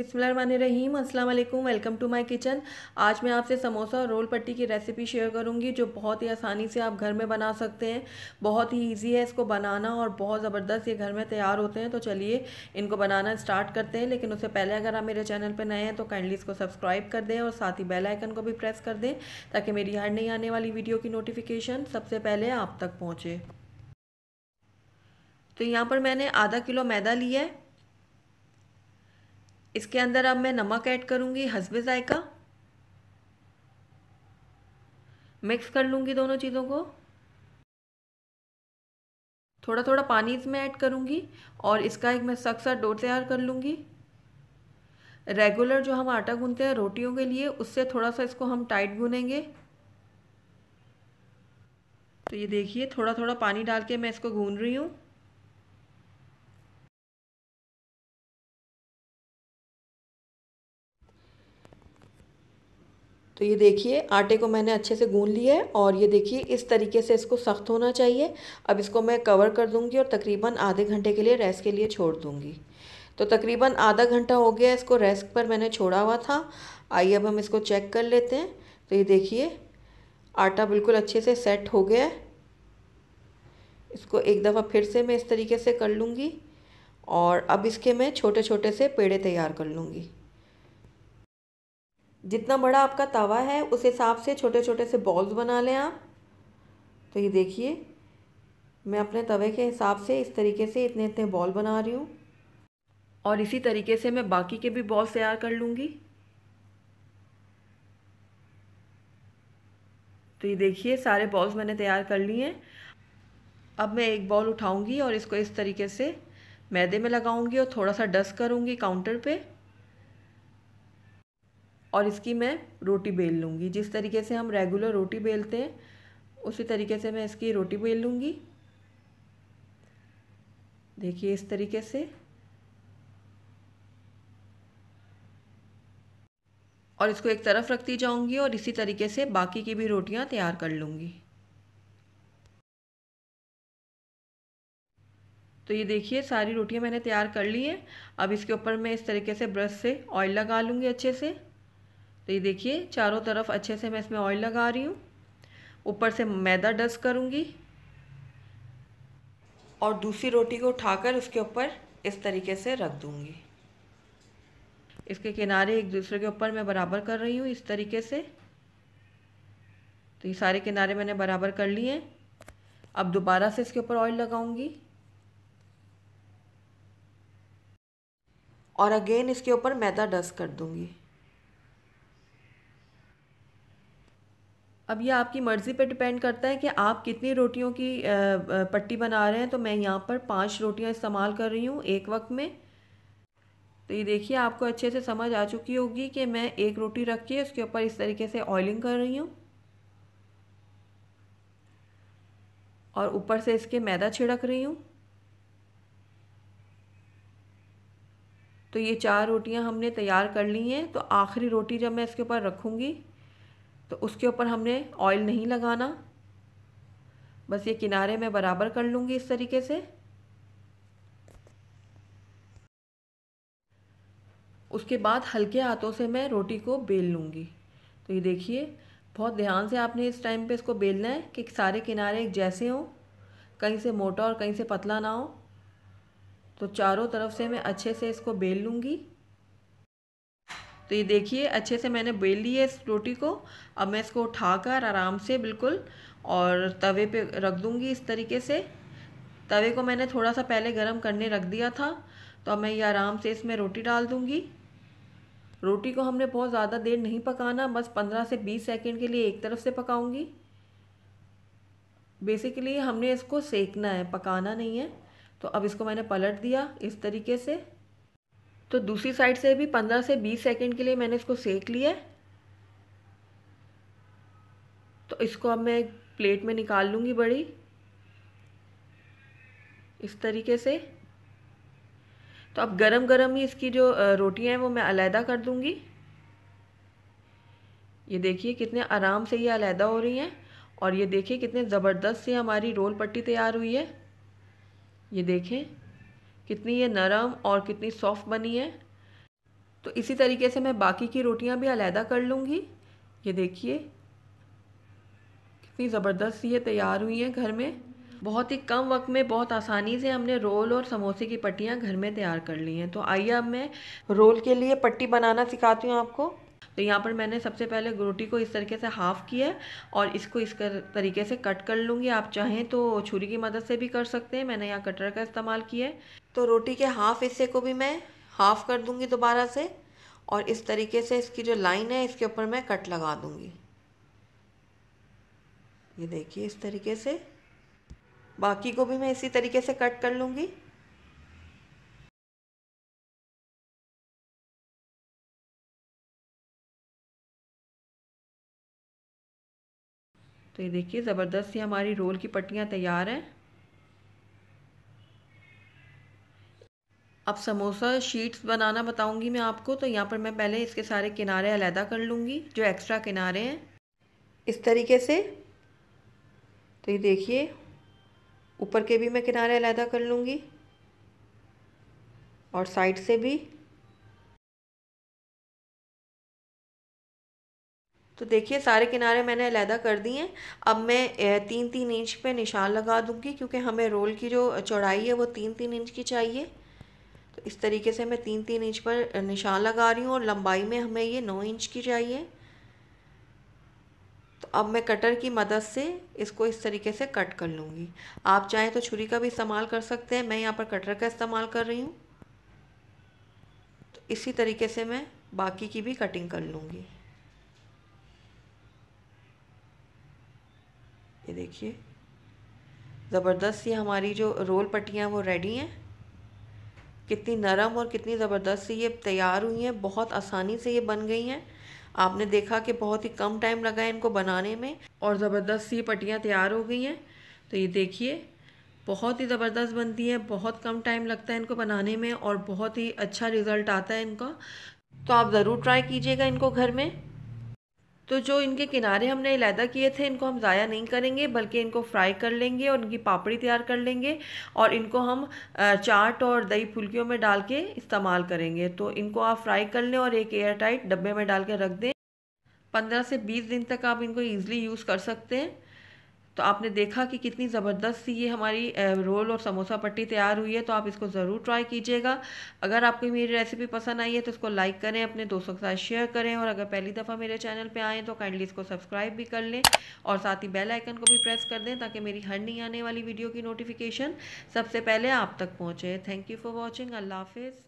बिसमीम अस्सलाम वालेकुम वेलकम टू माय किचन आज मैं आपसे समोसा और रोल पट्टी की रेसिपी शेयर करूंगी जो बहुत ही आसानी से आप घर में बना सकते हैं बहुत ही इजी है इसको बनाना और बहुत ज़बरदस्त ये घर में तैयार होते हैं तो चलिए इनको बनाना स्टार्ट करते हैं लेकिन उससे पहले अगर आप मेरे चैनल पर नए हैं तो काइंडली इसको सब्सक्राइब कर दें और साथ ही बेलाइकन को भी प्रेस कर दें ताकि मेरी हर नहीं आने वाली वीडियो की नोटिफिकेशन सबसे पहले आप तक पहुँचे तो यहाँ पर मैंने आधा किलो मैदा लिया है इसके अंदर अब मैं नमक ऐड करूँगी हसबे ज़ायका मिक्स कर लूँगी दोनों चीज़ों को थोड़ा थोड़ा पानी इसमें ऐड करूँगी और इसका एक मैं सख्त सा डो तैयार कर लूँगी रेगुलर जो हम आटा गूनते हैं रोटियों के लिए उससे थोड़ा सा इसको हम टाइट गूनेंगे तो ये देखिए थोड़ा थोड़ा पानी डाल के मैं इसको गून रही हूँ तो ये देखिए आटे को मैंने अच्छे से गून लिया है और ये देखिए इस तरीके से इसको सख्त होना चाहिए अब इसको मैं कवर कर दूंगी और तकरीबन आधे घंटे के लिए रेस के लिए छोड़ दूंगी तो तकरीबन आधा घंटा हो गया इसको रेस्ट पर मैंने छोड़ा हुआ था आइए अब हम इसको चेक कर लेते हैं तो ये देखिए आटा बिल्कुल अच्छे से सेट हो गया है इसको एक दफ़ा फिर से मैं इस तरीके से कर लूँगी और अब इसके मैं छोटे छोटे से पेड़े तैयार कर लूँगी जितना बड़ा आपका तवा है उस हिसाब से छोटे छोटे से बॉल्स बना लें आप तो ये देखिए मैं अपने तवे के हिसाब से इस तरीके से इतने इतने बॉल बना रही हूँ और इसी तरीके से मैं बाकी के भी बॉल्स तैयार कर लूँगी तो ये देखिए सारे बॉल्स मैंने तैयार कर लिए हैं अब मैं एक बॉल उठाऊँगी और इसको इस तरीके से मैदे में लगाऊँगी और थोड़ा सा डस्ट करूँगी काउंटर पर और इसकी मैं रोटी बेल लूँगी जिस तरीके से हम रेगुलर रोटी बेलते हैं उसी तरीके से मैं इसकी रोटी बेल लूँगी देखिए इस तरीके से और इसको एक तरफ रखती जाऊंगी और इसी तरीके से बाकी की भी रोटियां तैयार कर लूँगी तो ये देखिए सारी रोटियां मैंने तैयार कर ली हैं अब इसके ऊपर मैं इस तरीके से ब्रश से ऑयल लगा लूँगी अच्छे से तो ये देखिए चारों तरफ अच्छे से मैं इसमें ऑयल लगा रही हूँ ऊपर से मैदा डस्ट करूँगी और दूसरी रोटी को उठाकर उसके ऊपर इस तरीके से रख दूँगी इसके किनारे एक दूसरे के ऊपर मैं बराबर कर रही हूँ इस तरीके से तो ये सारे किनारे मैंने बराबर कर लिए हैं अब दोबारा से इसके ऊपर ऑयल लगाऊंगी और अगेन इसके ऊपर मैदा डस्ट कर दूंगी अब ये आपकी मर्ज़ी पे डिपेंड करता है कि आप कितनी रोटियों की पट्टी बना रहे हैं तो मैं यहाँ पर पांच रोटियाँ इस्तेमाल कर रही हूँ एक वक्त में तो ये देखिए आपको अच्छे से समझ आ चुकी होगी कि मैं एक रोटी रख के उसके ऊपर इस तरीके से ऑयलिंग कर रही हूँ और ऊपर से इसके मैदा छिड़क रही हूँ तो ये चार रोटियाँ हमने तैयार कर ली हैं तो आखिरी रोटी जब मैं इसके ऊपर रखूँगी तो उसके ऊपर हमने ऑयल नहीं लगाना बस ये किनारे में बराबर कर लूँगी इस तरीके से उसके बाद हल्के हाथों से मैं रोटी को बेल लूँगी तो ये देखिए बहुत ध्यान से आपने इस टाइम पे इसको बेलना है कि सारे किनारे एक जैसे हों कहीं से मोटा और कहीं से पतला ना हो तो चारों तरफ से मैं अच्छे से इसको बेल लूँगी तो ये देखिए अच्छे से मैंने बेल ली है इस रोटी को अब मैं इसको उठाकर आराम से बिल्कुल और तवे पे रख दूँगी इस तरीके से तवे को मैंने थोड़ा सा पहले गर्म करने रख दिया था तो अब मैं ये आराम से इसमें रोटी डाल दूँगी रोटी को हमने बहुत ज़्यादा देर नहीं पकाना बस पंद्रह से बीस सेकेंड के लिए एक तरफ से पकाऊँगी बेसिकली हमने इसको सेकना है पकाना नहीं है तो अब इसको मैंने पलट दिया इस तरीके से तो दूसरी साइड से भी पंद्रह से बीस सेकेंड के लिए मैंने इसको सेक लिया है तो इसको अब मैं प्लेट में निकाल लूँगी बड़ी इस तरीके से तो अब गरम गरम ही इसकी जो रोटियां हैं वो मैं अलहदा कर दूँगी ये देखिए कितने आराम से ये अलहदा हो रही हैं और ये देखिए कितने ज़बरदस्त से हमारी रोल पट्टी तैयार हुई है ये देखें कितनी ये नरम और कितनी सॉफ्ट बनी है तो इसी तरीके से मैं बाकी की रोटियां भी अलहदा कर लूँगी ये देखिए कितनी ज़बरदस्त ये तैयार हुई हैं घर में बहुत ही कम वक्त में बहुत आसानी से हमने रोल और समोसे की पट्टियाँ घर में तैयार कर ली हैं तो आइए अब मैं रोल के लिए पट्टी बनाना सिखाती हूँ आपको तो यहाँ पर मैंने सबसे पहले रोटी को इस तरीके से हाफ़ किया है और इसको इस कर, तरीके से कट कर लूँगी आप चाहें तो छुरी की मदद से भी कर सकते हैं मैंने यहाँ कटर का इस्तेमाल किया है तो रोटी के हाफ़ हिस्से को भी मैं हाफ़ कर दूँगी दोबारा से और इस तरीके से इसकी जो लाइन है इसके ऊपर मैं कट लगा दूँगी ये देखिए इस तरीके से बाकी को भी मैं इसी तरीके से कट कर लूँगी तो ये देखिए ज़बरदस्त ये हमारी रोल की पट्टियाँ तैयार हैं अब समोसा शीट्स बनाना बताऊंगी मैं आपको तो यहाँ पर मैं पहले इसके सारे किनारे अलहदा कर लूँगी जो एक्स्ट्रा किनारे हैं इस तरीके से तो ये देखिए ऊपर के भी मैं किनारे अलहदा कर लूँगी और साइड से भी तो देखिए सारे किनारे मैंने अलहदा कर दिए हैं अब मैं तीन तीन इंच पे निशान लगा दूंगी क्योंकि हमें रोल की जो चौड़ाई है वो तीन तीन इंच की चाहिए तो इस तरीके से मैं तीन तीन इंच पर निशान लगा रही हूँ और लंबाई में हमें ये नौ इंच की चाहिए तो अब मैं कटर की मदद से इसको इस तरीके से कट कर लूँगी आप चाहें तो छुरी का भी इस्तेमाल कर सकते हैं मैं यहाँ पर कटर का इस्तेमाल कर रही हूँ तो इसी तरीके से मैं बाकी की भी कटिंग कर लूँगी देखिए ज़बरदस्त ये हमारी जो रोल पट्टियाँ वो रेडी हैं कितनी नरम और कितनी ज़बरदस्त से ये तैयार हुई हैं बहुत आसानी से ये बन गई हैं आपने देखा कि बहुत ही कम टाइम लगा है इनको बनाने में और ज़बरदस्त सी पट्टियाँ तैयार हो गई हैं तो ये देखिए बहुत ही ज़बरदस्त बनती है बहुत कम टाइम लगता है इनको बनाने में और बहुत ही अच्छा रिज़ल्ट आता है इनका तो आप ज़रूर ट्राई कीजिएगा इनको घर में तो जो इनके किनारे हमने इलादा किए थे इनको हम ज़ाया नहीं करेंगे बल्कि इनको फ्राई कर लेंगे और इनकी पापड़ी तैयार कर लेंगे और इनको हम चाट और दही फुल्कियों में डाल के इस्तेमाल करेंगे तो इनको आप फ्राई कर लें और एक एयर टाइट डब्बे में डाल के रख दें पंद्रह से बीस दिन तक आप इनको ईज़िली यूज़ कर सकते हैं तो आपने देखा कि कितनी ज़बरदस्त सी ये हमारी रोल और समोसा पट्टी तैयार हुई है तो आप इसको ज़रूर ट्राई कीजिएगा अगर आपको मेरी रेसिपी पसंद आई है तो इसको लाइक करें अपने दोस्तों के साथ शेयर करें और अगर पहली दफ़ा मेरे चैनल पर आएँ तो काइंडली इसको सब्सक्राइब भी कर लें और साथ ही बेल आइकन को भी प्रेस कर दें ताकि मेरी हर नहीं आने वाली वीडियो की नोटिफिकेशन सबसे पहले आप तक पहुँचे थैंक यू फॉर वॉचिंग अल्लाह हाफिज़